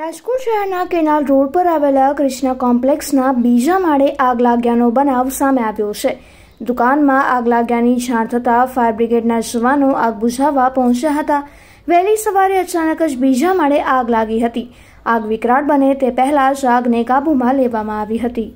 રાજકોટ શહેરના canal road પર આવેલા કૃષ્ણ કોમ્પ્લેક્સના બીજા માળે આગ લાગ્યાનો બનાવ સામે આવ્યો છે દુકાનમાં આગ લાગ્યાની જાણ થતાં ફાયર બ્રિગેડના જવાનો આગ બુઝાવવા પહોંચ્યા હતા વહેલી સવારે અચાનક જ બીજા માળે આગ લાગી હતી આગ વિકરાળ બને તે પહેલાં જ આગને કાબૂમાં લેવામાં આવી હતી